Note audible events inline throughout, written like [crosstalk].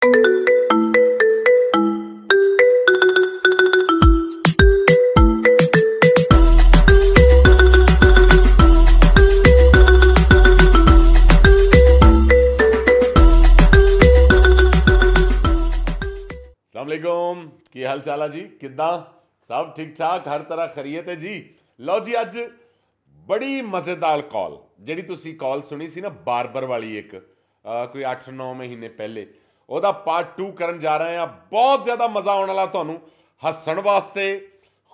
ਅਸਲਾਮੁਅਲੈਕਮ ਕੀ ਹਾਲ ਚਾਲ ਆ ਜੀ ਕਿੱਦਾਂ ਸਭ ਠੀਕ ਠਾਕ ਹਰ ਤਰ੍ਹਾਂ ਖਰੀਅਤ ਹੈ ਜੀ ਲਓ ਜੀ ਅੱਜ ਬੜੀ ਮਜ਼ੇਦਾਰ ਕਾਲ ਜਿਹੜੀ ਤੁਸੀਂ ਕਾਲ ਸੁਣੀ ਸੀ ਨਾ ਬਾਰਬਰ ਵਾਲੀ ਇੱਕ ਕੋਈ 8-9 ਮਹੀਨੇ ਪਹਿਲੇ ਉਹਦਾ ਪਾਰਟ 2 ਕਰਨ ਜਾ ਰਹੇ ਆ ਬਹੁਤ ਜ਼ਿਆਦਾ ਮਜ਼ਾ ਆਉਣ ਵਾਲਾ ਤੁਹਾਨੂੰ ਹੱਸਣ ਵਾਸਤੇ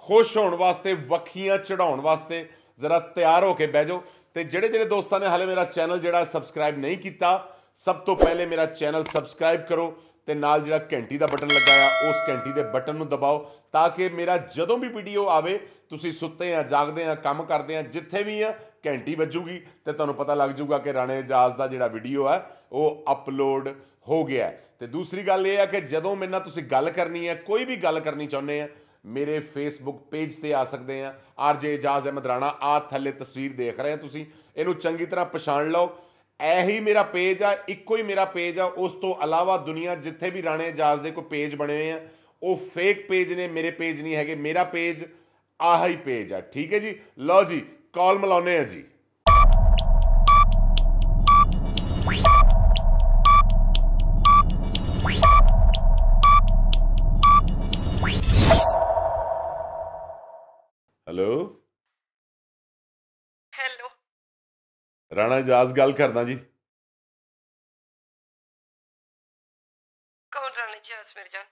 ਖੁਸ਼ ਹੋਣ ਵਾਸਤੇ ਵਖੀਆਂ ਚੜਾਉਣ ਵਾਸਤੇ ਜ਼ਰਾ ਤਿਆਰ ਹੋ ਕੇ ਬਹਿ ਜਾਓ ਤੇ ਜਿਹੜੇ ਜਿਹੜੇ ਦੋਸਤਾਂ ਨੇ ਹਲੇ ਮੇਰਾ ਚੈਨਲ ਜਿਹੜਾ ਸਬਸਕ੍ਰਾਈਬ ਨਹੀਂ ਕੀਤਾ ਸਭ ਤੋਂ ਪਹਿਲੇ ਮੇਰਾ ਚੈਨਲ ਸਬਸਕ੍ਰਾਈਬ ਕਰੋ ਤੇ ਨਾਲ ਜਿਹੜਾ ਘੰਟੀ ਦਾ ਬਟਨ ਲੱਗਾ ਆ ਉਸ ਘੰਟੀ ਦੇ ਬਟਨ ਨੂੰ ਦਬਾਓ ਤਾਂ ਕਿ ਮੇਰਾ ਜਦੋਂ ਵੀ ਵੀਡੀਓ ਆਵੇ ਤੁਸੀਂ ਸੁੱਤੇ ਆ ਜਾਗਦੇ ਆ ਕੰਮ ਕਰਦੇ ਆ ਜਿੱਥੇ ਵੀ ਆ ਘੰਟੀ ਵੱਜੂਗੀ ਤੇ ਤੁਹਾਨੂੰ ਪਤਾ ਲੱਗ ਜਾਊਗਾ ਕਿ ਰਾਣੇ ਇਜਾਜ਼ ਦਾ ਜਿਹੜਾ ਵੀਡੀਓ ਆ ਉਹ ਅਪਲੋਡ ਹੋ ਗਿਆ ਤੇ ਦੂਸਰੀ ਗੱਲ ਇਹ ਆ ਕਿ ਜਦੋਂ ਮੇਰੇ ਨਾਲ ਤੁਸੀਂ ਗੱਲ ਕਰਨੀ ਹੈ ਕੋਈ ਵੀ ਗੱਲ ਕਰਨੀ ਚਾਹੁੰਦੇ ਆ ਮੇਰੇ ਫੇਸਬੁੱਕ ਪੇਜ ਤੇ ਆ ਸਕਦੇ ਆ ਆਰਜੇ ਇਜਾਜ਼ ਅਹਿਮਦ ਰਾਣਾ ਆ ਥੱਲੇ ਤਸਵੀਰ ਦੇਖ ਰਹੇ ਆ ਤੁਸੀਂ ਇਹਨੂੰ ਚੰਗੀ ਤਰ੍ਹਾਂ ਪਛਾਣ ਲਓ ਇਹੀ ਮੇਰਾ ਪੇਜ ਆ ਇੱਕੋ ਹੀ ਮੇਰਾ ਪੇਜ ਆ ਉਸ ਤੋਂ ਇਲਾਵਾ ਦੁਨੀਆ ਜਿੱਥੇ ਵੀ ਰਾਣੇ ਇਜਾਜ਼ ਦੇ ਕੋਈ ਪੇਜ ਬਣੇ ਹੋਏ ਆ ਉਹ ਫੇਕ ਪੇਜ ਨੇ ਮੇਰੇ ਪੇਜ ਨਹੀਂ ਹੈਗੇ ਮੇਰਾ ਪੇਜ ਆਹੀ ਪੇਜ ਆ ਠੀਕ ਹੈ ਜੀ ਲਓ ਜੀ ਕਾਲ ਮਲਾਉਨੇ ਆ ਜੀ ਰਾਣਾ ਇਜਾਜ਼ ਗੱਲ ਕਰਦਾ ਜੀ ਕੌਣ ਰਾਣਾ ਇਜਾਜ਼ ਮੇਰੇ ਜਾਨ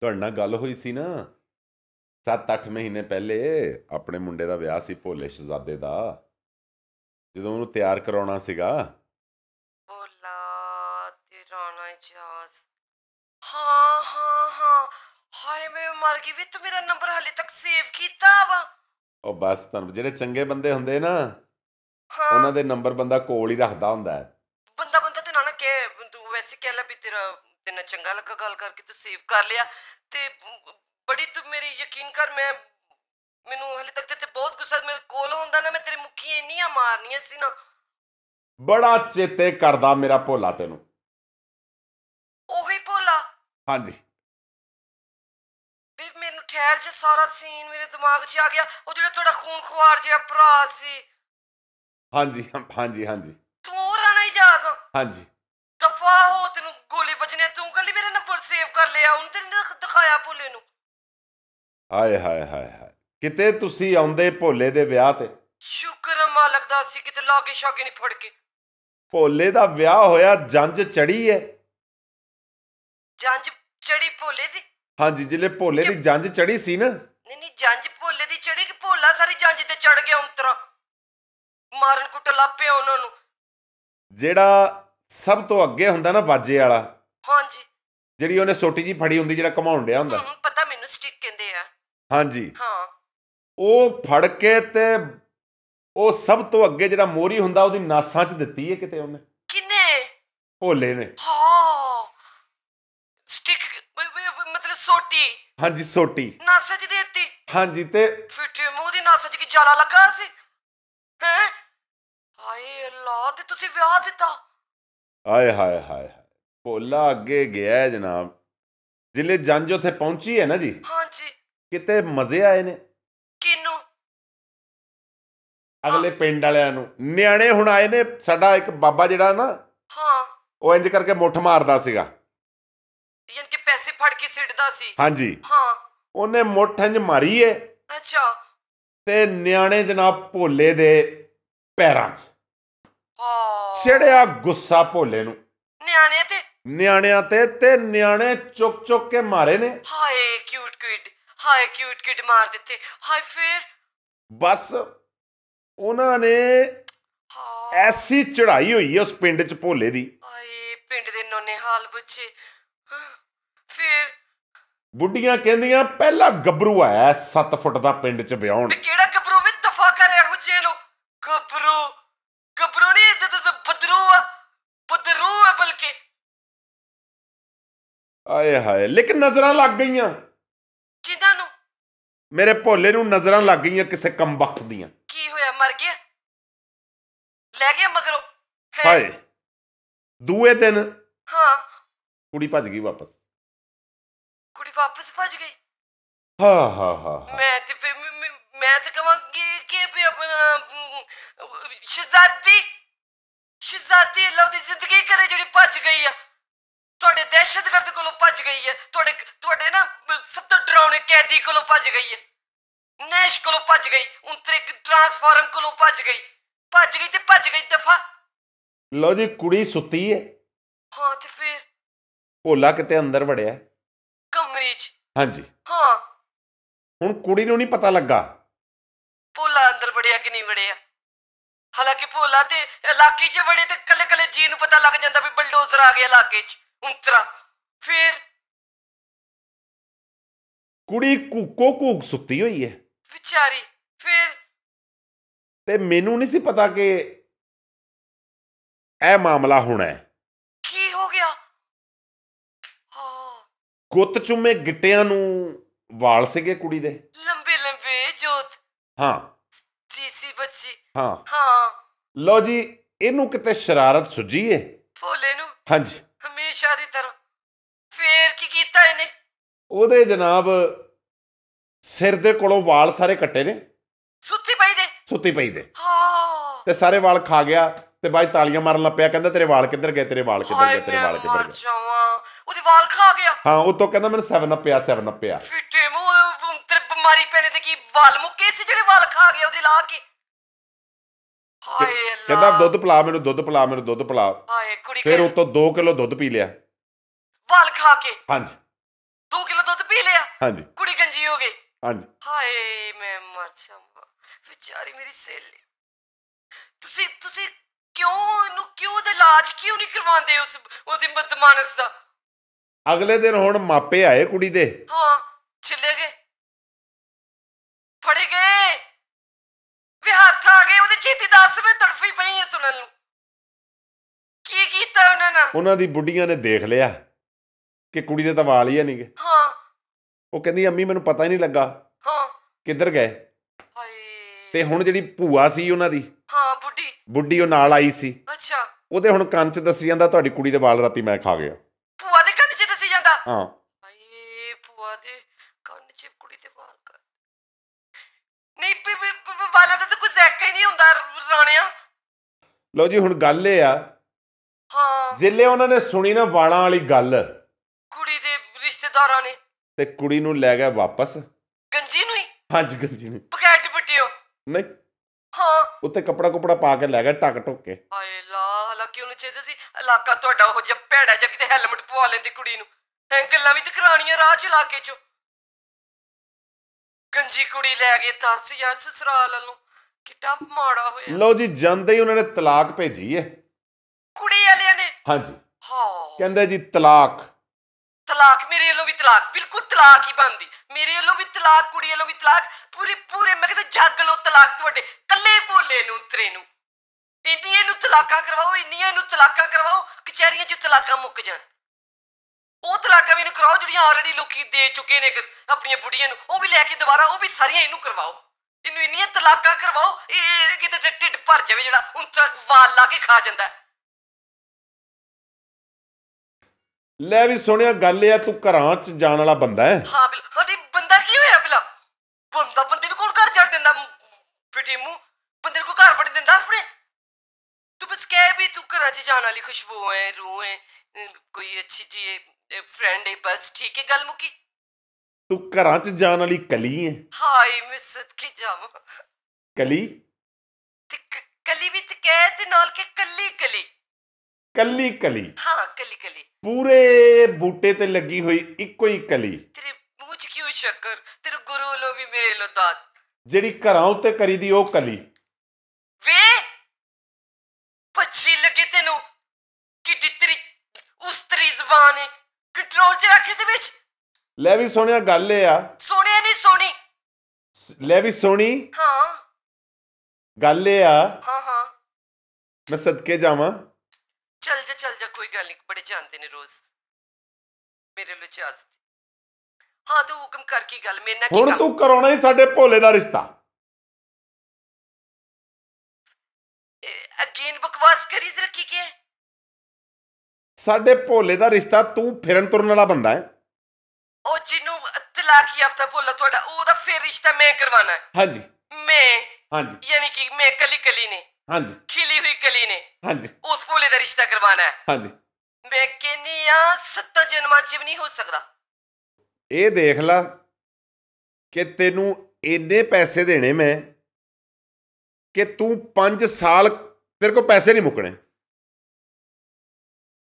ਤੁਹਾਡੇ ਨਾਲ ਗੱਲ ਹੋਈ ਸੀ ਨਾ 7-8 ਮਹੀਨੇ ਪਹਿਲੇ ਆਪਣੇ ਮੁੰਡੇ ਦਾ ਵਿਆਹ ਸੀ ਭੋਲੇ ਸ਼ਹਜ਼ਾਦੇ ਦਾ ਜਦੋਂ ਉਹਨੂੰ ਤਿਆਰ ਕਰਾਉਣਾ ਸੀਗਾ ਭੋਲਾ ਤੇ ਰਾਣਾ ਇਜਾਜ਼ ਹਾਂ ਹਾਂ ਹਾਂ ਹਾਏ ਮੈਂ ਮਰ ਗਈ ਵੀ ਤੂੰ ਮੇਰਾ ਨੰਬਰ ਹਲੇ ਤੱਕ ਸੇਵ ਕੀਤਾ ਵਾ ਉਹ ਬਸ ਤਨ ਜਿਹੜੇ ਚੰਗੇ ਬੰਦੇ ਹੁੰਦੇ ਨਾ ਉਹਨਾਂ ਦੇ ਨੰਬਰ ਬੰਦਾ ਕੋਲ ਹੀ ਰੱਖਦਾ ਹੁੰਦਾ ਹੈ ਬੰਦਾ ਬੰਦਾ ਤੇ ਨਾ ਨਾ ਕਿ ਤੂੰ ਵੈਸੇ ਕਹਿ ਲੈ ਵੀ ਤੇਰਾ ਤੈਨੂੰ ਚੰਗਾ ਲੱਗਾ ਗੱਲ ਕਰਕੇ ਤੂੰ ਸੇਵ ਕਰ ਲਿਆ ਤੇ ਬੜੀ ਤੂੰ ਮੇਰੀ ਯਕੀਨ ਕਰ ਮੈਂ ਮੈਨੂੰ ਹਲੇ ਤੱਕ ਤੇ ਬਹੁਤ ਗੁੱਸਾ ਮੇਰੇ ਕੋਲ ਹੁੰਦਾ ਨਾ ਮੈਂ ਤੇਰੇ ਮੁੱਖੀ ਇੰਨੀਆਂ ਮਾਰਨੀਆਂ ਸੀ ਨਾ ਬੜਾ ਚੇਤੇ ਕਰਦਾ ਮੇਰਾ ਭੋਲਾ ਤੈਨੂੰ ਉਹੀ ਭੋਲਾ ਹਾਂਜੀ ਵੀ ਮੈਨੂੰ ਠਹਿਰ ਜੇ ਸਾਰਾ ਸੀਨ ਮੇਰੇ ਦਿਮਾਗ 'ਚ ਆ ਗਿਆ ਉਹ ਜਿਹੜਾ ਤੁਹਾਡਾ ਖੂਨ ਖੁਆਰ ਜਿਹਾ ਭਰਾ ਸੀ ਹਾਂਜੀ ਹਾਂਜੀ ਹਾਂਜੀ ਤੂੰ ਰਾਣਾ ਇਜਾਜ਼ ਹਾਂਜੀ ਕਫਾ ਹੋ ਤੈਨੂੰ ਗੋਲੀ ਵਜਨੇ ਤੂੰ ਕੱਲੀ ਮੇਰੇ ਨੰਬਰ ਸੇਵ ਕਰ ਲਿਆ ਹੁਣ ਤੈਨੂੰ ਦਿਖਾਇਆ ਭੋਲੇ ਨੂੰ ਹਾਏ ਹਾਏ ਹਾਏ ਹਾਏ ਕਿਤੇ ਤੁਸੀਂ ਆਉਂਦੇ ਭੋਲੇ ਦੇ ਵਿਆਹ ਤੇ ਸ਼ੁਕਰ ਮਾਲਕ ਦਾ ਸੀ ਕਿਤੇ ਲਾਗੇ ਸ਼ਾਗੇ ਨਹੀਂ ਫੜ ਕੇ ਭੋਲੇ ਦਾ ਵਿਆਹ ਹੋਇਆ ਜੰਜ ਚੜੀ ਐ ਜੰਜ ਚੜੀ ਭੋਲੇ ਦੀ ਹਾਂਜੀ ਜਿਲੇ ਭੋਲੇ ਦੀ ਜੰਜ ਚੜੀ ਸੀ ਨਾ ਨਹੀਂ ਨਹੀਂ ਜੰਜ ਭੋਲੇ ਦੀ ਚੜੀ ਕਿ ਭੋਲਾ ਸਾਰੀ ਜੰਜ ਤੇ ਚੜ ਗਿਆ ਉਂਤਰਾ ਮਾਰਨ ਕੁੱਟ ਲੱਪੇ ਉਹਨਾਂ ਨੂੰ ਜਿਹੜਾ ਸਭ ਤੋਂ ਅੱਗੇ ਹੁੰਦਾ ਨਾ ਵਾਜੇ ਵਾਲਾ ਹਾਂਜੀ ਜਿਹੜੀ ਉਹਨੇ ਸੋਟੀ ਜੀ ਫੜੀ ਹੁੰਦੀ ਜਿਹੜਾ ਘਮਾਉਣ ਡਿਆ ਹੁੰਦਾ ਪਤਾ ਮੈਨੂੰ ਸਟਿਕ ਕਹਿੰਦੇ ਆ ਹਾਂਜੀ ਹਾਂ ਉਹ ਫੜ ਕੇ ਤੇ ਉਹ ਸਭ ਤੋਂ ਅੱਗੇ ਜਿਹੜਾ ਮੋਰੀ ਹੁੰਦਾ ਉਹਦੀ ਨਾਸਾਂ 'ਚ ਦਿੱਤੀ ਹੈ ਕਿਤੇ ਉਹਨੇ ਕਿੰਨੇ ਭੋਲੇ ਨੇ ਹਾਂ ਸਟਿਕ ਮਤਲਬ ਸੋਟੀ ਹਾਂਜੀ ਸੋਟੀ ਨਾਸਾਂ ਚ ਦਿੱਤੀ ਹਾਂਜੀ ਤੇ ਫਿੱਟੇ ਮੂੰਹ ਦੀ ਨਾਸਾਂ ਚ ਕੀ ਜਾਲਾ ਲੱਗਾ ਸੀ ਹਾਏ ਅੱਲਾ ਤੇ ਤੁਸੀਂ ਵਿਆਹ ਦਿੱਤਾ ਹਾਏ ਹਾਏ ਹਾਏ ਭੋਲਾ ਅੱਗੇ ਗਿਆ ਹੈ ਜਨਾਬ ਜਿੱਲੇ ਜੰਜ ਉਥੇ ਪਹੁੰਚੀ ਹੈ ਨਾ ਜੀ ਹਾਂਜੀ ਕਿਤੇ ਮਜ਼ੇ ਆਏ ਨੇ ਕਿਨੂੰ ਅਗਲੇ ਪਿੰਡ ਵਾਲਿਆਂ ਨੂੰ ਨਿਆਣੇ ਹੁਣ ਆਏ ਨੇ ਸਾਡਾ ਇੱਕ ਬਾਬਾ ਜਿਹੜਾ ਨਾ ਹਾਂ ਉਹ ਇੰਜ ਕਰਕੇ ਮੁੱਠ ਮਾਰਦਾ ਸੀਗਾ ਯਾਨੀ ਕਿ ਪੈਸੇ ਫੜ ਕੇ ਸਿੱਟਦਾ ਸੀ ਹਾਂਜੀ ਹਾਂ ਉਹਨੇ ਮੁੱਠ ਇੰਜ ਮਾਰੀ ਏ ਅੱਛਾ ਤੇ ਨਿਆਣੇ ਜਨਾਬ ਭੋਲੇ ਦੇ ਪੈਰਾਂ 'ਚ ਚੜਿਆ ਗੁੱਸਾ ਭੋਲੇ ਨੂੰ ਨਿਆਣੇ ਤੇ ਨਿਆਣਿਆਂ ਤੇ ਤੇ ਨਿਆਣੇ ਚੁੱਕ ਚੁੱਕ ਕੇ ਮਾਰੇ ਨੇ ਹਾਏ ਕਿਊਟ ਕਿਡ ਹਾਏ ਕਿਊਟ ਕਿਡ ਮਾਰ ਦਿੱਤੇ ਹਾਏ ਫੇਰ ਬਸ ਉਹਨਾਂ ਨੇ ਐਸੀ ਚੜਾਈ ਹੋਈ ਉਸ ਪਿੰਡ ਚ ਭੋਲੇ ਦੀ ਹਾਏ ਪਿੰਡ ਦੇ ਨੋਨੇ ਹਾਲ ਬੱਚੇ ਫੇਰ ਬੁੱਢੀਆਂ ਕਹਿੰਦੀਆਂ ਪਹਿਲਾ ਗੱਭਰੂ ਆਇਆ 7 ਫੁੱਟ ਦਾ ਪਿੰਡ ਚ ਵਿਆਹਣ ਕਿਹੜਾ ਆਏ ਹਾਏ ਲੇਕਿਨ ਨਜ਼ਰਾਂ ਲੱਗ ਗਈਆਂ ਕਿਦਾਂ ਨੂੰ ਮੇਰੇ ਭੋਲੇ ਨੂੰ ਨਜ਼ਰਾਂ ਲੱਗ ਗਈਆਂ ਕਿਸੇ ਕੰਬਖਤ ਦੀਆਂ ਕੀ ਹੋਇਆ ਮਰ ਗਿਆ ਲੈ ਗਿਆ ਮਗਰੋਂ ਹਾਏ ਦੂਏ ਦਿਨ ਹਾਂ ਕੁੜੀ ਭੱਜ ਗਈ ਵਾਪਸ ਕੁੜੀ ਵਾਪਸ ਭੱਜ ਗਈ ਹਾਂ ਹਾਂ ਹਾਂ ਮੈਂ ਤੇ ਮੈਂ ਤੇ ਕਵਾਂਗੀ ਕਿ ਵੀ ਆਪਣਾ ਸ਼ਹਜ਼ਾਦੀ ਸ਼ਹਜ਼ਾਦੀ ਲੋਦੀ ਜ਼ਿੰਦਗੀ ਕਰੇ ਜਿਹੜੀ ਭੱਜ ਗਈ ਆ ਤੁਹਾਡੇ ਦਹਿਸ਼ਤਗਰਦ ਕੋਲੋਂ ਭੱਜ ਗਈ ਹੈ ਤੁਹਾਡੇ ਤੁਹਾਡੇ ਨਾ ਸਭ ਤੋਂ ਡਰਾਉਣੇ ਕੈਦੀ ਕੋਲੋਂ ਭੱਜ ਗਈ ਹੈ ਨੈਸ਼ ਕੋਲੋਂ ਭੱਜ ਗਈ ਉਂਤਰੇ ਟ੍ਰਾਂਸਫਾਰਮ ਕੋਲੋਂ ਭੱਜ ਗਈ ਭੱਜ ਗਈ ਤੇ ਭੱਜ ਗਈ ਦਫਾ ਲਓ ਜੀ ਕੁੜੀ ਸੁੱਤੀ ਹੈ ਹਾਂ ਤੇ ਫਿਰ ਭੋਲਾ ਕਿਤੇ ਅੰਦਰ ਵੜਿਆ ਕਮਰੇ 'ਚ ਹਾਂਜੀ ਹਾਂ ਹੁਣ ਕੁੜੀ ਨੂੰ ਨਹੀਂ ਪਤਾ ਲੱਗਾ ਭੋਲਾ ਅੰਦਰ ਵੜਿਆ ਕਿ ਨਹੀਂ ਵੜਿਆ ਹਾਲਾਂਕਿ ਭੋਲਾ ਤੇ ਇਲਾਕੇ 'ਚ ਵੜੇ ਤੇ ਕੱਲੇ ਕੱਲੇ ਜੀ ਨੂੰ ਪਤਾ ਲੱਗ ਜਾਂਦਾ ਵੀ ਬਲਡੋਜ਼ਰ ਆ ਗਿਆ ਇਲਾਕੇ 'ਚ ਉਤਰਾ ਫਿਰ ਕੁੜੀ ਕੂਕੋ ਕੂਕ ਸੁੱਤੀ ਹੋਈ ਹੈ ਵਿਚਾਰੀ ਫਿਰ ਤੇ ਮੈਨੂੰ ਨਹੀਂ ਸੀ ਪਤਾ ਕਿ ਇਹ ਮਾਮਲਾ ਹੋਣਾ ਹੈ ਕੀ ਹੋ ਗਿਆ ਹਾਂ ਗੁੱਤ ਚੁੰਮੇ ਗਿੱਟਿਆਂ ਨੂੰ ਵਾਲ ਸੀਗੇ ਕੁੜੀ ਦੇ ਲੰਬੇ ਲੰਬੇ ਜੋਤ ਹਾਂ ਜੀ ਸੀ ਬੱਚੀ ਹਾਂ ਹਾਂ ਲਓ ਜੀ ਇਹਨੂੰ ਕਿਤੇ ਸ਼ਰਾਰਤ ਸੁਝੀ ਏ ਭੋਲੇ ਨੂੰ ਹਾਂਜੀ ਦਿਸ਼ਾ ਦੀ ਤਰਫ ਫੇਰ ਕੀ ਕੀਤਾ ਇਹਨੇ ਉਹਦੇ ਜਨਾਬ ਸਿਰ ਦੇ ਕੋਲੋਂ ਵਾਲ ਸਾਰੇ ਕੱਟੇ ਨੇ ਸੁੱਤੀ ਪਈ ਦੇ ਸੁੱਤੀ ਪਈ ਦੇ ਹਾਂ ਤੇ ਸਾਰੇ ਵਾਲ ਖਾ ਗਿਆ ਤੇ ਬਾਈ ਤਾਲੀਆਂ ਮਾਰਨ ਲੱਪਿਆ ਕਹਿੰਦਾ ਤੇਰੇ ਵਾਲ ਕਿੱਧਰ ਗਏ ਤੇਰੇ ਵਾਲ ਕਿੱਧਰ ਗਏ ਤੇਰੇ ਵਾਲ ਕਿੱਧਰ ਗਏ ਉਹਦੀ ਉਹਦੇ ਵਾਲ ਖਾ ਗਿਆ ਹਾਂ ਉਹ ਤੋਂ ਕਹਿੰਦਾ ਮੈਨੂੰ ਸੈਵਨ ਅਪ ਪਿਆ ਅਪਿਆ ਅਪ ਪਿਆ ਫਿੱਟੇ ਮੂੰਹ ਤੇਰੇ ਬਿਮਾਰੀ ਪੈਣੇ ਤੇ ਕੀ ਵਾਲ ਮੁੱਕੇ ਸੀ ਜਿਹੜੇ ਵਾਲ ਖਾ ਗਿਆ ਉਹਦੇ ਲਾ ਕੇ ਹਾਏ ਅੱਲਾ ਕਹਿੰਦਾ ਦੁੱਧ ਪਿਲਾ ਮੈਨੂੰ ਦੁੱਧ ਪਿਲਾ ਮੈਨੂੰ ਦੁੱਧ ਪਿਲਾ ਹਾਏ ਕੁੜੀ ਫਿਰ ਉਤੋਂ 2 ਕਿਲੋ ਦੁੱਧ ਪੀ ਲਿਆ ਭਲ ਖਾ ਕੇ ਹਾਂਜੀ 2 ਕਿਲੋ ਦੁੱਧ ਪੀ ਲਿਆ ਹਾਂਜੀ ਕੁੜੀ ਗੰਜੀ ਹੋ ਗਈ ਹਾਂਜੀ ਹਾਏ ਮੈਂ ਮਰ ਜਾਵਾਂ ਵਿਚਾਰੀ ਮੇਰੀ ਸੇਲੀ ਤੁਸੀਂ ਤੁਸੀਂ ਕਿਉਂ ਇਹਨੂੰ ਕਿਉਂ ਦੇ ਇਲਾਜ ਕਿਉਂ ਨਹੀਂ ਕਰਵਾਉਂਦੇ ਉਸ ਉਹਦੇ ਬਦਮਾਨਸ ਦਾ ਅਗਲੇ ਦਿਨ ਹੁਣ ਮਾਪੇ ਆਏ ਕੁੜੀ ਦੇ ਹਾਂ ਛਿੱਲੇ ਗਏ ਫੜੇ ਗਏ ਵੀ ਹੱਥ ਆ ਗਏ ਉਹਦੇ ਛੇਤੀ ਦੱਸ ਮੈਂ ਤੜਫੀ ਪਈ ਐ ਸੁਣਨ ਨੂੰ ਕੀ ਕੀਤਾ ਉਹਨਾਂ ਨੇ ਉਹਨਾਂ ਦੀ ਬੁੱਢੀਆਂ ਨੇ ਦੇਖ ਲਿਆ ਕਿ ਕੁੜੀ ਦੇ ਤਾਂ ਵਾਲ ਹੀ ਨਹੀਂਗੇ ਹਾਂ ਉਹ ਕਹਿੰਦੀ ਅੰਮੀ ਮੈਨੂੰ ਪਤਾ ਹੀ ਨਹੀਂ ਲੱਗਾ ਹਾਂ ਕਿੱਧਰ ਗਏ ਹਾਏ ਤੇ ਹੁਣ ਜਿਹੜੀ ਭੂਆ ਸੀ ਉਹਨਾਂ ਦੀ ਹਾਂ ਬੁੱਢੀ ਬੁੱਢੀ ਉਹ ਨਾਲ ਆਈ ਸੀ ਅੱਛਾ ਉਹਦੇ ਹੁਣ ਕੰਨ 'ਚ ਦੱਸੀ ਜਾਂਦਾ ਤੁਹਾਡੀ ਕੁੜੀ ਦੇ ਵਾਲ ਰਾਤੀ ਮੈਂ ਖਾ ਗਿਆ ਭੂਆ ਦੇ ਕੰਨ 'ਚ ਦੱਸੀ ਜਾਂਦਾ ਹਾਂ ਚਲਾਣੇ ਆ ਲਓ ਜੀ ਹੁਣ ਗੱਲ ਇਹ ਆ ਹਾਂ ਜਿੱਲੇ ਉਹਨਾਂ ਨੇ ਸੁਣੀ ਨਾ ਵਾਲਾਂ ਵਾਲੀ ਗੱਲ ਕੁੜੀ ਦੇ ਰਿਸ਼ਤੇਦਾਰਾਂ ਨੇ ਤੇ ਕੁੜੀ ਨੂੰ ਲੈ ਗਿਆ ਵਾਪਸ ਗੰਜੀ ਨੂੰ ਹੀ ਹਾਂਜੀ ਗੰਜੀ ਨੂੰ ਪਕੈਟ ਪਟਿਓ ਨਹੀਂ ਹਾਂ ਉੱਤੇ ਕਪੜਾ ਕੁਪੜਾ ਪਾ ਕੇ ਲੈ ਗਿਆ ਟਕ ਟੁੱਕ ਕੇ ਹਾਏ ਲਾ ਕਿਉਂ ਨਹੀਂ ਚਾਹੀਦਾ ਸੀ ਇਲਾਕਾ ਤੁਹਾਡਾ ਉਹ ਜਿਹਾ ਭੈੜਾ ਜਿਹਾ ਕਿਤੇ ਹੈਲਮਟ ਪਵਾ ਲੈਂਦੀ ਕੁੜੀ ਨੂੰ ਐਂ ਗੱਲਾਂ ਵੀ ਤੇ ਕਰਾਣੀਆਂ ਰਾਹ ਚ ਕੇ ਚ ਗੰਜੀ ਕੁੜੀ ਲੈ ਗਏ 10000 ਸਸਰਾਲ ਨੂੰ ਕਿੱਡਾ ਮਾੜਾ ਹੋਇਆ ਲਓ ਜੀ ਜਾਂਦੇ ਹੀ ਉਹਨਾਂ ਨੇ ਤਲਾਕ ਭੇਜੀ ਹੈ ਕੁੜੀ ਵਾਲਿਆਂ ਨੇ ਹਾਂਜੀ ਹਾਂ ਕਹਿੰਦੇ ਜੀ ਤਲਾਕ ਤਲਾਕ ਮੇਰੇ ਵੱਲੋਂ ਵੀ ਤਲਾਕ ਬਿਲਕੁਲ ਤਲਾਕ ਹੀ ਬੰਦੀ ਮੇਰੇ ਵੱਲੋਂ ਵੀ ਤਲਾਕ ਕੁੜੀ ਵੱਲੋਂ ਵੀ ਤਲਾਕ ਪੂਰੀ ਪੂਰੇ ਮੈਂ ਕਹਿੰਦਾ ਜੱਗ ਲੋ ਤਲਾਕ ਤੁਹਾਡੇ ਕੱਲੇ ਭੋਲੇ ਨੂੰ ਤਰੇ ਨੂੰ ਇੰਨੀਆਂ ਨੂੰ ਤਲਾਕਾਂ ਕਰਵਾਓ ਇੰਨੀਆਂ ਨੂੰ ਤਲਾਕਾਂ ਕਰਵਾਓ ਕਚਹਿਰੀਆਂ 'ਚ ਤਲਾਕਾਂ ਮੁੱਕ ਜਾਣ ਉਹ ਤਲਾਕਾਂ ਵੀ ਨੂੰ ਕਰਾਓ ਜਿਹੜੀਆਂ ਆਲਰੇਡੀ ਲੋਕੀ ਦੇ ਚੁੱਕੇ ਨੇ ਆਪਣੀਆਂ ਬੁੱਢੀਆਂ ਨੂੰ ਉਹ ਵੀ ਲੈ ਕੇ ਦੁਬਾਰਾ ਉਹ ਵੀ ਸਾਰੀਆਂ ਇਹਨੂੰ ਕਰਵਾਓ ਇਹਨੂੰ ਇੰਨੀਆਂ ਤਲਾਕਾਂ ਕਰਵਾਓ ਇਹ ਕਿਤੇ ਢਿੱਡ ਭਰ ਜਾਵੇ ਜਿਹੜਾ ਉਂਤਰਾ ਵਾਲ ਲਾ ਕੇ ਖਾ ਜਾਂਦਾ ਲੈ ਵੀ ਸੁਣਿਆ ਗੱਲ ਇਹ ਆ ਤੂੰ ਘਰਾਂ ਚ ਜਾਣ ਵਾਲਾ ਬੰਦਾ ਹੈ ਹਾਂ ਬਿਲ ਹਣੀ ਬੰਦਾ ਕੀ ਹੋਇਆ ਬਿਲਾ ਬੰਦਾ ਬੰਦੇ ਨੂੰ ਕੋਣ ਘਰ ਜੜ ਦਿੰਦਾ ਫਿਟੀ ਮੂੰਹ ਬੰਦੇ ਨੂੰ ਘਰ ਵੜ ਦਿੰਦਾ ਆਪਣੇ ਤੂੰ ਬਸ ਕਹਿ ਵੀ ਤੂੰ ਘਰਾਂ ਚ ਜਾਣ ਵਾਲੀ ਖੁਸ਼ਬੂ ਹੈ ਰੂਹ ਹੈ ਕੋਈ ਅੱਛੀ ਜੀ ਫਰੈਂਡ ਹੈ ਬਸ ਠੀਕ ਹੈ ਗੱਲ ਮੁਕੀ ਤੂੰ ਘਰਾਂ 'ਚ ਜਾਣ ਵਾਲੀ ਕਲੀ ਐ ਹਾਈ ਮੈਂ ਕੀ ਜਾਵ ਕਲੀ ਕਲੀ ਵੀ ਤੇ ਕਹਿ ਤੇ ਨਾਲ ਕਿ ਕੱਲੀ ਕਲੀ ਕੱਲੀ ਕਲੀ ਹਾਂ ਕੱਲੀ ਕਲੀ ਪੂਰੇ ਬੂਟੇ ਤੇ ਲੱਗੀ ਹੋਈ ਇੱਕੋ ਹੀ ਕਲੀ ਤੇਰੇ ਮੂੰਹ ਚ ਕਿਉਂ ਸ਼ੱਕਰ ਤੇਰੇ ਗੁਰੂ ਲੋ ਵੀ ਮੇਰੇ ਲੋ ਦਾਤ ਜਿਹੜੀ ਘਰਾਂ ਉੱਤੇ ਕਰੀਦੀ ਉਹ ਕਲੀ ਵੇ ਪੱਛੀ ਲੱਗੀ ਤੈਨੂੰ ਕਿ ਤੇਰੀ ਉਸ ਤਰੀ ਜ਼ਬਾਨ ਹੈ ਕੰਟਰੋਲ ਚ ਰੱਖੇ ਤੇ ਵਿੱਚ ਲੈ ਵੀ ਸੋਹਣਿਆ ਗੱਲ ਇਹ ਆ ਸੁਣਿਆ ਨਹੀਂ ਸੁਣੀ ਲੈ ਵੀ ਸੋਣੀ ਹਾਂ ਗੱਲ ਇਹ ਆ ਹਾਂ ਹਾਂ ਮੈਂ ਸਦਕੇ ਜਾਵਾਂ ਚੱਲ ਜਾ ਚੱਲ ਜਾ ਕੋਈ ਗੱਲ ਨਹੀਂ ਬੜੇ ਜਾਣਦੇ ਨੇ ਰੋਜ਼ ਮੇਰੇ ਲਈ ਚਾਹਤ ਹਾਂ ਤੂੰ ਹੁਕਮ ਕਰ ਕੀ ਗੱਲ ਮੇਰੇ ਨਾਲ ਕੀ ਹੁਣ ਤੂੰ ਕਰਾਉਣਾ ਹੀ ਸਾਡੇ ਭੋਲੇ ਦਾ ਰਿਸ਼ਤਾ ਅਗੇਨ ਬਕਵਾਸ ਕਰੀ ਜ਼ਰਾ ਕੀ ਕੀ ਸਾਡੇ ਭੋਲੇ ਦਾ ਰਿਸ਼ਤਾ ਤੂੰ ਫਿਰਨ ਤੁਰਨ ਵਾਲਾ ਬੰਦਾ ਹੈ ਤਲਾਕ ਹਫਤਾ ਭੁੱਲਾ ਤੁਹਾਡਾ ਉਹਦਾ ਫੇਰ ਰਿਸ਼ਤਾ ਮੈਂ ਕਰਵਾਣਾ ਹੈ ਹਾਂਜੀ ਮੈਂ ਹਾਂਜੀ ਯਾਨੀ ਕਿ ਮੈਂ ਕਲੀ ਕਲੀ ਨੇ ਹਾਂਜੀ ਖਿਲੀ ਹੋਈ ਕਲੀ ਨੇ ਹਾਂਜੀ ਉਸ ਭੋਲੇ ਦਾ ਰਿਸ਼ਤਾ ਕਰਵਾਣਾ ਹੈ ਹਾਂਜੀ ਮੈਂ ਕਿੰਨੀ ਆ ਸੱਤ ਜਨਮਾਂ ਚ ਵੀ ਨਹੀਂ ਹੋ ਸਕਦਾ ਇਹ ਦੇਖ ਲਾ ਕਿ ਤੈਨੂੰ ਇੰਨੇ ਪੈਸੇ ਦੇਣੇ ਮੈਂ ਕਿ ਤੂੰ 5 ਸਾਲ ਤੇਰੇ ਕੋਲ ਪੈਸੇ ਨਹੀਂ ਮੁੱਕਣੇ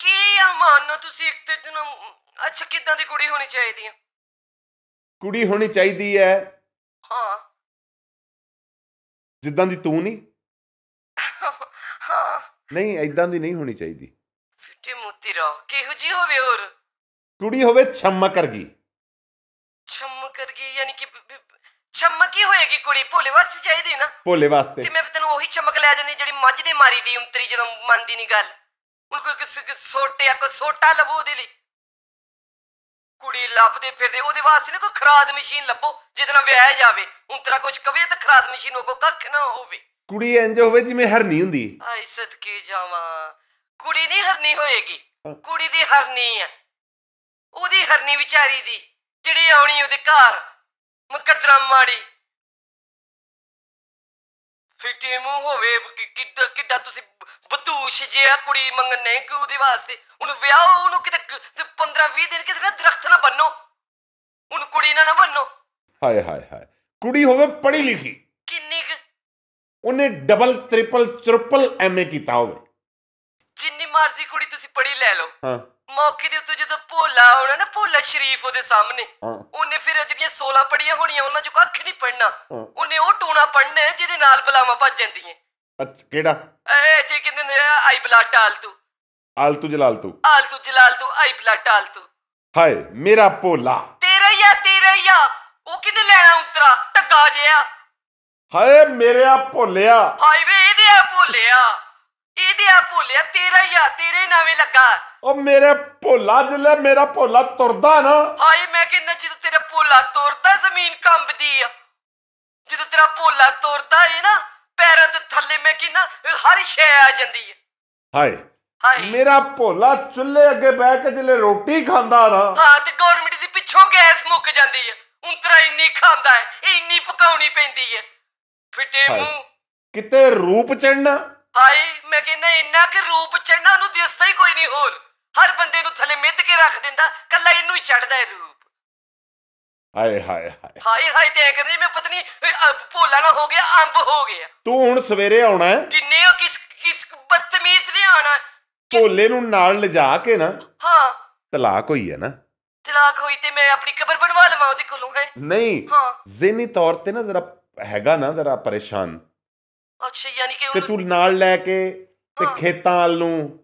ਕੀ ਆ ਮਾਨੋ ਤੁਸੀਂ ਇੱਕ ਤੇ ਤੈਨੂੰ ਅੱਛਾ ਕਿਦਾਂ ਦੀ ਕੁੜੀ ਹੋਣੀ ਚਾਹੀਦੀ ਆ ਕੁੜੀ ਹੋਣੀ ਚਾਹੀਦੀ ਹੈ ਹਾਂ ਜਿੱਦਾਂ ਦੀ ਤੂੰ ਨਹੀਂ [laughs] ਹਾਂ ਨਹੀਂ ਐਦਾਂ ਦੀ ਨਹੀਂ ਹੋਣੀ ਚਾਹੀਦੀ ਫਿੱਟੇ ਮੋਤੀ ਰੋ ਕਿਹੋ ਜੀ ਹੋਵੇ ਹੋਰ ਕੁੜੀ ਹੋਵੇ ਛਮਕ ਕਰਗੀ ਛਮਕ ਕਰਗੀ ਯਾਨੀ ਕਿ ਛਮਕ ਹੋਏਗੀ ਕੁੜੀ ਭੋਲੇ ਵਾਸਤੇ ਚਾਹੀਦੀ ਨਾ ਭੋਲੇ ਵਾਸਤੇ ਤੇ ਮੈਂ ਤੈਨੂੰ ਉਹੀ ਛਮਕ ਲੈ ਜਾਂਦੀ ਜਿਹੜੀ ਮੱਝ ਦੇ ਮਾਰੀ ਦੀ ਉਂਤਰੀ ਜਦੋਂ ਮੰਨਦੀ ਨਹੀਂ ਗੱਲ ਹੁਣ ਕੋਈ ਕਿਸੇ ਸੋਟੇ ਆ ਕੋ ਸੋਟਾ ਲਵੋ ਉਹਦੇ ਲਈ ਕੁੜੀ ਲੱਭਦੇ ਫਿਰਦੇ ਉਹਦੇ ਵਾਸਤੇ ਨਾ ਕੋਈ ਖਰਾਦ ਮਸ਼ੀਨ ਲੱਭੋ ਜਿਹਦੇ ਨਾਲ ਜਾਵੇ ਹੁਣ ਤੇਰਾ ਕੁਝ ਕਵੇ ਤਾਂ ਖਰਾਦ ਮਸ਼ੀਨ ਉਹ ਕੱਖ ਨਾ ਹੋਵੇ ਕੁੜੀ ਇੰਜ ਹੋਵੇ ਜਿਵੇਂ ਹਰਨੀ ਹੁੰਦੀ ਆਈ ਸਦਕੇ ਜਾਵਾਂ ਕੁੜੀ ਨਹੀਂ ਹਰਨੀ ਹੋਏਗੀ ਕੁੜੀ ਦੀ ਹਰਨੀ ਆ ਉਹਦੀ ਹਰਨੀ ਵਿਚਾਰੀ ਦੀ ਜਿਹੜੀ ਆਉਣੀ ਉਹਦੇ ਘਰ ਮੁਕੱਦਰਾਂ ਮਾੜੀ ਫਿੱਟੇ ਮੂੰਹ ਹੋਵੇ ਕਿ- ਕਿੱਦਾਂ ਕਿੱਦਾਂ ਤੁਸੀਂ ਬਦੂਸ਼ ਜਿਹਾ ਕੁੜੀ ਮੰਗਨੇ ਕਿ ਉਹਦੇ ਵਾਸਤੇ ਉਹਨੂੰ ਵਿਆਹੋ ਉਹਨੂੰ ਕਿਤੇ 15 20 ਦਿਨ ਕਿਸੇ ਨਾ ਦਰਖਤ ਨਾ ਬੰਨੋ ਉਹਨੂੰ ਕੁੜੀ ਨਾਲ ਨਾ ਬੰਨੋ ਹਾਏ ਹਾਏ ਹਾਏ ਕੁੜੀ ਹੋਵੇ ਪੜ੍ਹੀ ਲਿਖੀ ਕਿੰਨੀ ਕੁ- ਉਹਨੇ ਡਬਲ ਟ੍ਰਿਪਲ ਚਰਪਲ ਐਮਏ ਕੀਤਾ ਹੋਵੇ ਜਿੰਨੀ ਮਰਜ਼ੀ ਕੁੜੀ ਤੁਸੀਂ ਪੜ੍ਹੀ ਲੈ ਲਓ ਹਾਂ ਮੌਕੇ ਦੇ ਉੱਤੇ ਜਦੋਂ ਭੋਲਾ ਹੋਣਾ ਨਾ ਭੋਲਾ ਸ਼ਰੀਫ ਉਹਦੇ ਸਾਹਮਣੇ ਉਹਨੇ ਫਿਰ ਜਿਹੜੀਆਂ 16 ਪੜੀਆਂ ਹੋਣੀਆਂ ਉਹਨਾਂ ਚੋਂ ਕੱਖ ਨਹੀਂ ਪੜਨਾ ਉਹਨੇ ਉਹ ਟੂਣਾ ਪੜਨਾ ਜਿਹਦੇ ਨਾਲ ਬਲਾਵਾ ਭੱਜ ਜਾਂਦੀਆਂ ਅੱਛਾ ਕਿਹੜਾ ਐ ਜੇ ਕਿੰਨੇ ਨੇ ਆਈ ਬਲਾਟ ਟਾਲ ਤੂੰ ਆਲ ਤੂੰ ਜਲਾਲ ਤੂੰ ਆਲ ਤੂੰ ਜਲਾਲ ਤੂੰ ਆਈ ਬਲਾਟ ਟਾਲ ਤੂੰ ਹਾਏ ਮੇਰਾ ਭੋਲਾ ਤੇਰਾ ਯਾ ਤੇਰਾ ਯਾ ਉਹ ਕਿੰਨੇ ਲੈਣਾ ਉਤਰਾ ਟੱਕਾ ਜਿਆ ਹਾਏ ਆ ਭੋਲਿਆ ਹਾਏ ਵੇ ਇਹਦੇ ਆ ਭੋਲਿਆ ਇਹਦੇ ਆ ਭੋਲਿਆ ਤੇਰਾ ਯਾ ਤੇਰੇ ਨਾਵੇਂ ਲੱਗਾ ਉਹ ਮੇਰੇ ਭੋਲਾ ਜਿਲੇ ਮੇਰਾ ਭੋਲਾ ਤੁਰਦਾ ਨਾ ਹਾਏ ਮੈਂ ਕਿੰਨਾ ਜਦੋਂ ਤੇਰਾ ਭੋਲਾ ਤੁਰਦਾ ਜ਼ਮੀਨ ਕੰਬਦੀ ਆ ਜਦੋਂ ਤੇਰਾ ਭੋਲਾ ਤੁਰਦਾ ਏ ਨਾ ਪੈਰਾਂ ਦੇ ਥੱਲੇ ਮੈਂ ਕਿੰਨਾ ਹਰ ਸ਼ੈ ਆ ਜਾਂਦੀ ਹੈ ਹਾਏ ਹਾਏ ਮੇਰਾ ਭੋਲਾ ਚੁੱਲ੍ਹੇ ਅੱਗੇ ਬਹਿ ਕੇ ਜਿਲੇ ਰੋਟੀ ਖਾਂਦਾ ਨਾ ਹਾਂ ਤੇ ਗਵਰਨਮੈਂਟ ਦੀ ਪਿੱਛੋਂ ਗੈਸ ਮੁੱਕ ਜਾਂਦੀ ਹੈ ਉਂਤਰਾ ਇੰਨੀ ਖਾਂਦਾ ਹੈ ਇੰਨੀ ਪਕਾਉਣੀ ਪੈਂਦੀ ਹੈ ਫਿੱਟੇ ਮੂੰਹ ਕਿਤੇ ਰੂਪ ਚੜਨਾ ਹਾਏ ਮੈਂ ਕਿੰਨਾ ਇੰਨਾ ਕਿ ਰੂਪ ਚੜਨਾ ਉਹਨੂੰ ਦਿਸਦਾ ਹੀ ਕੋਈ ਨਹੀਂ ਹੋਰ ਹਰ ਬੰਦੇ ਨੂੰ ਥੱਲੇ ਮਿੱਧ ਕੇ ਰੱਖ ਦਿੰਦਾ ਕੱਲਾ ਇਹਨੂੰ ਹੀ ਚੜਦਾ ਹੈ ਰੂਪ ਹਾਏ ਹਾਏ ਹਾਏ ਹਾਏ ਹਾਏ ਤੇ ਕਰਨੀ ਮੈਂ ਪਤਨੀ ਭੋਲਾ ਨਾ ਹੋ ਗਿਆ ਅੰਬ ਹੋ ਗਿਆ ਤੂੰ ਹੁਣ ਸਵੇਰੇ ਆਉਣਾ ਹੈ ਕਿੰਨੇ ਕਿਸ ਕਿਸ ਬਦਤਮੀਜ਼ ਨੇ ਆਣਾ ਭੋਲੇ ਨੂੰ ਨਾਲ ਲਿਜਾ ਕੇ ਨਾ ਹਾਂ ਤਲਾਕ ਹੋਈ ਹੈ ਨਾ ਤਲਾਕ ਹੋਈ ਤੇ ਮੈਂ ਆਪਣੀ ਕਬਰ ਬਣਵਾ ਲਵਾਂ ਉਹਦੇ ਕੋਲੋਂ ਹੈ ਨਹੀਂ ਹਾਂ ਜ਼ਿਹਨੀ ਤੌਰ ਤੇ ਨਾ ਜ਼ਰਾ ਹੈਗਾ ਨਾ ਜ਼ਰਾ ਪਰੇਸ਼ਾਨ ਅੱਛਾ ਯਾਨੀ ਕਿ ਤੇ ਤੂੰ ਨਾਲ ਲੈ ਕੇ ਤੇ ਖੇਤਾਂ ਵੱਲ ਨੂੰ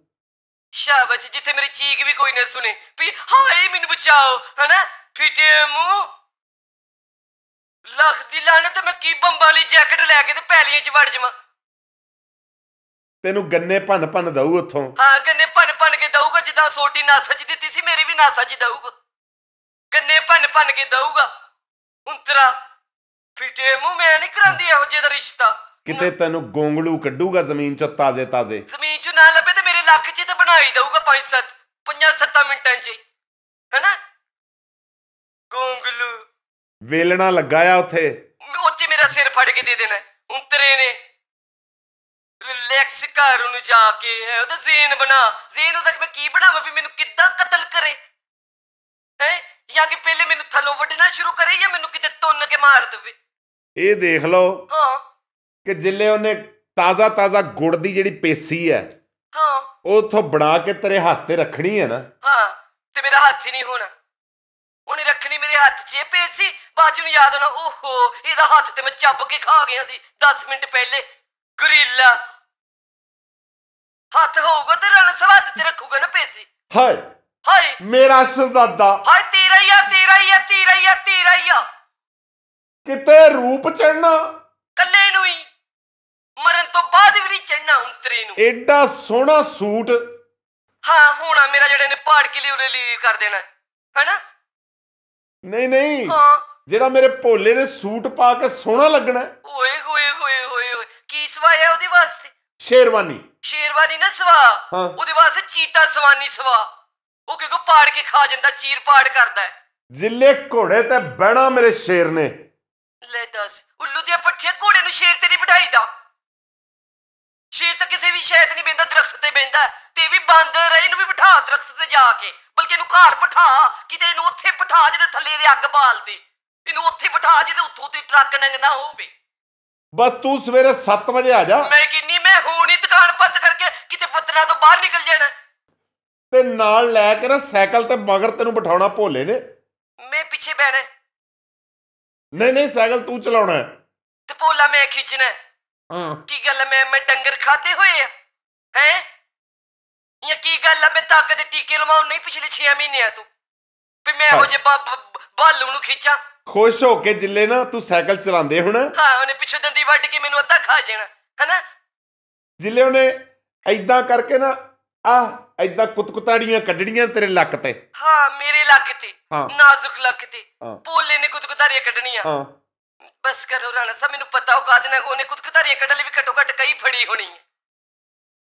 ਸ਼ਾਬਾਸ਼ ਜਿੱਥੇ ਮੇਰੀ ਚੀਕ ਵੀ ਕੋਈ ਨਾ ਸੁਣੇ ਵੀ ਹਾਏ ਮੈਨੂੰ ਬਚਾਓ ਹਨਾ ਫਿਟੇਮੂ ਮੂੰਹ ਲੱਖ ਦੀ ਲਾਣਤ ਮੈਂ ਕੀ ਬੰਬਾਂ ਵਾਲੀ ਜੈਕਟ ਲੈ ਕੇ ਤੇ ਪੈਲੀਆਂ 'ਚ ਵੜ ਜਾਵਾਂ ਤੈਨੂੰ ਗੰਨੇ ਭੰਨ ਭੰਨ ਦਊ ਉੱਥੋਂ ਹਾਂ ਗੰਨੇ ਭੰਨ ਭੰਨ ਕੇ ਦਊਗਾ ਜਿੱਦਾਂ ਸੋਟੀ ਨਾ ਸੱਚ ਦਿੱਤੀ ਸੀ ਮੇਰੀ ਵੀ ਨਾ ਸੱਚ ਦਊਗਾ ਗੰਨੇ ਭੰਨ ਭੰਨ ਕੇ ਦਊਗਾ ਉਂਤਰਾ ਤੇਰਾ ਮੂੰਹ ਮੈਂ ਨਹੀਂ ਕਰਾਂਦੀ ਇਹੋ ਜਿਹਾ ਰਿਸ਼ਤਾ ਕਿਤੇ ਤੈਨੂੰ ਗੋਂਗਲੂ ਕੱਢੂਗਾ ਜ਼ਮੀਨ ਚ ਤਾਜ਼ੇ ਤਾਜ਼ੇ ਜ਼ਮੀਨ ਚ ਨਾ ਲੱਭੇ ਤੇ ਮੇਰੇ ਲੱਖ 'ਚ ਤੇ ਬਣਾਈ ਦਊਗਾ ਪੰਜ ਸੱਤ ਪੰਜਾਂ ਸੱਤਾਂ ਮਿੰਟਾਂ 'ਚ ਹੈਨਾ ਗੋਂਗਲੂ ਵੇਲਣਾ ਲੱਗਾ ਆ ਉੱਥੇ ਉੱਥੇ ਮੇਰਾ ਸਿਰ ਫੜ ਕੇ ਦੇ ਦੇਣਾ ਉੰਤਰੇ ਨੇ ਰਿਲੈਕਸ ਕਰ ਉਹਨੂੰ ਜਾ ਕੇ ਹੈ ਉਹਦਾ ਜ਼ੇਨ ਬਣਾ ਜ਼ੇਨ ਉਹਦਾ ਮੈਂ ਕੀ ਬਣਾਵਾਂ ਵੀ ਮੈਨੂੰ ਕਿੱਦਾਂ ਕਤਲ ਕਰੇ ਹੈ ਜਾਂ ਕਿ ਪਹਿਲੇ ਮੈਨੂੰ ਥੱਲੋਂ ਵੱਢਣਾ ਸ਼ੁਰੂ ਕਰੇ ਜਾਂ ਮੈਨੂੰ ਕਿਤੇ ਤੁੰਨ ਕੇ ਮਾਰ ਦੇਵੇ ਇਹ ਦੇਖ ਲਓ ਹਾਂ ਕਿ ਜਿੱਲੇ ਉਹਨੇ ਤਾਜ਼ਾ ਤਾਜ਼ਾ ਗੁੜ ਦੀ ਜਿਹੜੀ ਪੇਸੀ ਹੈ ਹਾਂ ਉਹ ਉਥੋਂ ਬਣਾ ਕੇ ਤੇਰੇ ਹੱਥ ਤੇ ਰੱਖਣੀ ਹੈ ਨਾ ਹਾਂ ਤੇ ਮੇਰਾ ਹੱਥ ਹੀ ਨਹੀਂ ਹੋਣਾ ਉਹਨੇ ਰੱਖਣੀ ਮੇਰੇ ਹੱਥ 'ਚ ਪੇਸੀ ਬਾਅਦ ਨੂੰ ਯਾਦ ਨਾ ਓਹੋ ਇਹਦਾ ਹੱਥ ਤੇ ਮੈਂ ਚੱਬ ਕੇ ਖਾ ਗਿਆ ਸੀ 10 ਮਿੰਟ ਪਹਿਲੇ ਗਰੀਲਾ ਹੱਥ ਹੋਊਗਾ ਤੇ ਰਣ ਸਵਾਦ ਤੇ ਰੱਖੂਗਾ ਨਾ ਪੇਸੀ ਹਾਏ ਹਾਏ ਮੇਰਾ ਸਜ਼ਾਦਾ ਹਾਏ ਤੇਰਾ ਹੀ ਆ ਤੇਰਾ ਹੀ ਆ ਤੇਰਾ ਹੀ ਆ ਤੇਰਾ ਹੀ ਆ ਕਿਤੇ ਰੂਪ ਚੜਨਾ ਕੱਲੇ ਤੋਂ ਬਾਅਦ ਵੀ ਨਹੀਂ ਚੜਨਾ ਉਂਤਰੇ ਨੂੰ ਐਡਾ ਸੋਹਣਾ ਸੂਟ ਹਾਂ ਹੋਣਾ ਮੇਰਾ ਜਿਹੜੇ ਨੇ ਪਾੜ ਕੇ ਲਈ ਉਰੇ ਲਈ ਕਰ ਦੇਣਾ ਹੈਨਾ ਨਹੀਂ ਨਹੀਂ ਹਾਂ ਜਿਹੜਾ ਮੇਰੇ ਭੋਲੇ ਨੇ ਸੂਟ ਪਾ ਕੇ ਸੋਹਣਾ ਲੱਗਣਾ ਓਏ ਹੋਏ ਹੋਏ ਹੋਏ ਕੀ ਸਵਾ ਹੈ ਉਹਦੇ ਵਾਸਤੇ ਸ਼ੇਰਵਾਨੀ ਸ਼ੇਰਵਾਨੀ ਨਾ ਸਵਾ ਉਹਦੇ ਵਾਸਤੇ ਚੀਤਾ ਸਵਾਨੀ ਸਵਾ ਉਹ ਕਿਉਂਕਿ ਪਾੜ ਕੇ ਖਾ ਜਾਂਦਾ ਚੀਰ ਪਾੜ ਕਰਦਾ ਹੈ ਜਿੱਲੇ ਘੋੜੇ ਤੇ ਬਹਿਣਾ ਮੇਰੇ ਸ਼ੇਰ ਨੇ ਲੈ ਦੱਸ ਉੱਲੂ ਦੇ ਪੱਠੇ ਘੋੜੇ ਨੂੰ ਸ਼ੇਰ ਤੇ ਵੀ ਸ਼ਾਇਦ ਨਹੀਂ ਬੈਂਦਾ ਦਰਖਤ ਤੇ ਬੈਂਦਾ ਤੇ ਵੀ ਬੰਦ ਰਹੀ ਨੂੰ ਵੀ ਬਿਠਾ ਦਰਖਤ ਤੇ ਜਾ ਕੇ ਬਲਕਿ ਇਹਨੂੰ ਘਰ ਬਿਠਾ ਕਿਤੇ ਇਹਨੂੰ ਉੱਥੇ ਬਿਠਾ ਜਿਹਦੇ ਥੱਲੇ ਦੇ ਅੱਗ ਬਾਲਦੀ ਇਹਨੂੰ ਉੱਥੇ ਬਿਠਾ ਜਿਹਦੇ ਉੱਥੋਂ ਤੇ ਟਰੱਕ ਨੰਗਣਾ ਹੋਵੇ ਬਸ ਤੂੰ ਸਵੇਰੇ 7 ਵਜੇ ਆ ਜਾ ਮੈਂ ਕਿੰਨੀ ਮੈਂ ਹੁਣ ਹੀ ਦੁਕਾਨ ਬੰਦ ਕਰਕੇ ਕਿਤੇ ਪਤਨਾ ਤੋਂ ਬਾਹਰ ਨਿਕਲ ਜਾਣਾ ਤੇ ਨਾਲ ਲੈ ਕੇ ਨਾ ਸਾਈਕਲ ਤੇ ਮਗਰ ਤੈਨੂੰ ਬਿਠਾਉਣਾ ਭੋਲੇ ਨੇ ਮੈਂ ਪਿੱਛੇ ਬਹਿਣਾ ਨਹੀਂ ਨਹੀਂ ਸਾਈਕਲ ਤੂੰ ਚਲਾਉਣਾ ਤੇ ਭੋਲਾ ਮੈਂ ਖਿੱਚਣਾ ਕੀ ਗੱਲ ਮੈਂ ਮੈਂ ਡੰਗਰ ਖਾਦੇ ਹੋਏ ਆ ਹੈ ਇਹ ਕੀ ਗੱਲ ਆ ਮੈਂ ਤਾਕਤ ਦੇ ਟੀਕੇ ਲਵਾਉਣ ਨਹੀਂ ਪਿਛਲੇ 6 ਮਹੀਨੇ ਆ ਤੂੰ ਵੀ ਮੈਂ ਉਹ ਜੇ ਬਾਲੂ ਨੂੰ ਖਿੱਚਾਂ ਖੁਸ਼ ਹੋ ਕੇ ਜਿੱਲੇ ਨਾ ਤੂੰ ਸਾਈਕਲ ਚਲਾਉਂਦੇ ਹੁਣ ਹਾਂ ਉਹਨੇ ਪਿੱਛੇ ਦੰਦੀ ਵੱਢ ਕੇ ਮੈਨੂੰ ਅੱਧਾ ਖਾ ਜਾਣਾ ਹੈਨਾ ਜਿੱਲੇ ਉਹਨੇ ਐਦਾਂ ਕਰਕੇ ਨਾ ਆ ਐਦਾਂ ਕੁਤਕੁਤਾੜੀਆਂ ਕੱਢਣੀਆਂ ਤੇਰੇ ਲੱਕ ਤੇ ਹਾਂ ਮੇਰੇ ਲੱਕ ਤੇ ਨਾਜ਼ੁਕ ਲੱਕ ਤੇ ਪੋਲੇ ਨੇ ਕੁਤਕੁਤਾੜੀਆਂ ਕੱਢਣੀਆਂ ਹਾਂ ਬਸ ਕਰੋ ਰਾਣਾ ਸਾਹਿਬ ਮੈਨੂੰ ਪਤਾ ਉਹ ਕਾਦ ਨਾ ਉਹਨੇ ਕੁਦਕਤਾਰੀਆਂ ਕੱਢ ਲਈ ਵੀ ਘਟੋ ਘਟ ਕਈ ਫੜੀ ਹੋਣੀ ਹੈ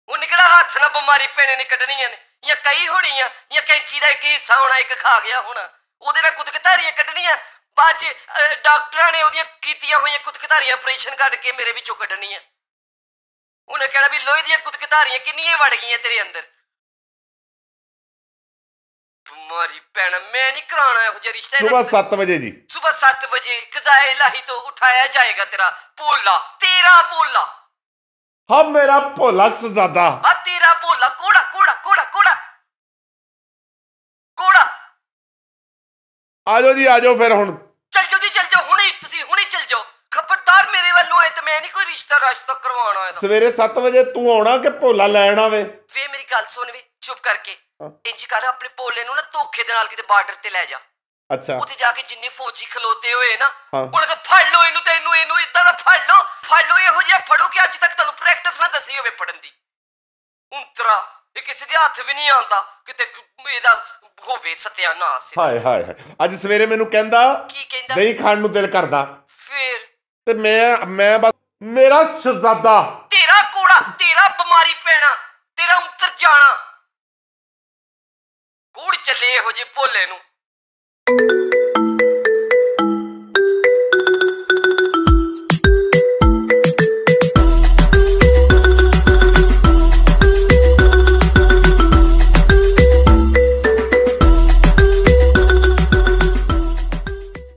ਉਹਨੇ ਕਿਹੜਾ ਹੱਥ ਨਾਲ ਬਿਮਾਰੀ ਪੈਣੇ ਨੇ ਕੱਢਣੀਆਂ ਨੇ ਜਾਂ ਕਈ ਹੋਣੀਆਂ ਜਾਂ ਕੈਂਚੀ ਦਾ ਇੱਕ ਹਿੱਸਾ ਹੋਣਾ ਇੱਕ ਖਾ ਗਿਆ ਹੋਣਾ ਉਹਦੇ ਨਾਲ ਕੁਦਕਤਾਰੀਆਂ ਕੱਢਣੀਆਂ ਬਾਅਦ ਚ ਡਾਕਟਰਾਂ ਨੇ ਉਹਦੀਆਂ ਕੀਤੀਆਂ ਹੋਈਆਂ ਕੁਦਕਤਾਰੀਆਂ ਆਪਰੇਸ਼ਨ ਕੱਢ ਕੇ ਮੇਰੇ ਵਿੱਚੋਂ ਕੱਢਣੀਆਂ ਉਹਨੇ ਕਿਹਾ ਵੀ ਲੋਹੇ ਦੀਆਂ ਕੁਦਕਤਾਰੀਆਂ ਕਿੰਨੀਆਂ ਵੜ ਗਈਆਂ ਤੇਰੇ ਅੰਦਰ ਮਾਰੀ ਭੈਣ ਮੈਂ ਨਹੀਂ ਕਰਾਉਣਾ ਇਹੋ ਜਿਹਾ ਰਿਸ਼ਤਾ ਸੁਬਾ 7 ਵਜੇ ਜੀ ਸੁਬਾ 7 ਵਜੇ ਕਜ਼ਾ ਇਲਾਹੀ ਤੋਂ ਉਠਾਇਆ ਜਾਏਗਾ ਤੇਰਾ ਭੋਲਾ ਤੇਰਾ ਭੋਲਾ ਹਾਂ ਮੇਰਾ ਭੋਲਾ ਸਜ਼ਾਦਾ ਆ ਤੇਰਾ ਭੋਲਾ ਕੋੜਾ ਕੋੜਾ ਕੋੜਾ ਕੋੜਾ ਕੋੜਾ ਆਜੋ ਜੀ ਆਜੋ ਫਿਰ ਹੁਣ ਚੱਲ ਜਾਓ ਜੀ ਚੱਲ ਜਾਓ ਹੁਣੇ ਤੁਸੀਂ ਹੁਣੇ ਚੱਲ ਜਾਓ ਖਬਰਦਾਰ ਮੇਰੇ ਵੱਲੋਂ ਆਏ ਤੇ ਮੈਂ ਨਹੀਂ ਕੋਈ ਰਿਸ਼ਤਾ ਰਸ਼ਤਾ ਕਰਵਾਉਣਾ ਸਵੇਰੇ 7 ਵਜੇ ਤੂੰ ਆਉਣਾ ਕਿ ਭੋਲਾ ਲੈਣ ਆਵੇ ਗੱਲ ਸੁਣ ਵੀ ਚੁੱਪ ਕਰਕੇ ਇੰਜ ਕਰ ਆਪਣੇ ਪੋਲੇ ਨੂੰ ਨਾ ਧੋਖੇ ਦੇ ਨਾਲ ਕਿਤੇ ਬਾਰਡਰ ਤੇ ਲੈ ਜਾ ਅੱਛਾ ਉੱਥੇ ਜਾ ਕੇ ਜਿੰਨੇ ਫੌਜੀ ਖਲੋਤੇ ਹੋਏ ਨਾ ਉਹਨਾਂ ਦਾ ਫੜ ਲੋ ਇਹਨੂੰ ਤੈਨੂੰ ਇਹਨੂੰ ਇਦਾਂ ਦਾ ਫੜ ਲੋ ਫੜ ਲੋ ਇਹੋ ਜਿਹਾ ਫੜੋ ਕਿ ਅੱਜ ਤੱਕ ਤੁਹਾਨੂੰ ਪ੍ਰੈਕਟਿਸ ਨਾ ਦੱਸੀ ਹੋਵੇ ਫੜਨ ਦੀ ਉੰਤਰਾ ਇਹ ਕਿਸੇ ਦੇ ਹੱਥ ਵੀ ਨਹੀਂ ਆਉਂਦਾ ਕਿਤੇ ਇਹਦਾ ਹੋਵੇ ਸਤਿਆਨਾਸ ਹਾਏ ਹਾਏ ਅੱਜ ਸਵੇਰੇ ਮੈਨੂੰ ਕਹਿੰਦਾ ਕੀ ਕਹਿੰਦਾ ਨਹੀਂ ਖਾਣ ਨੂੰ ਦਿਲ ਕਰਦਾ ਫੇਰ ਤੇ ਮੈਂ ਮੈਂ ਬਸ ਮੇਰਾ ਸ਼ਹਜ਼ਾਦਾ ਤੇਰਾ ਕੋੜਾ ਤੇਰਾ ਬਿਮਾਰੀ ਪੈਣਾ ਤੇਰਾ ਉਤਰ ਜਾਣਾ ਕੂੜ ਚੱਲੇ ਇਹੋ ਜੇ ਭੋਲੇ ਨੂੰ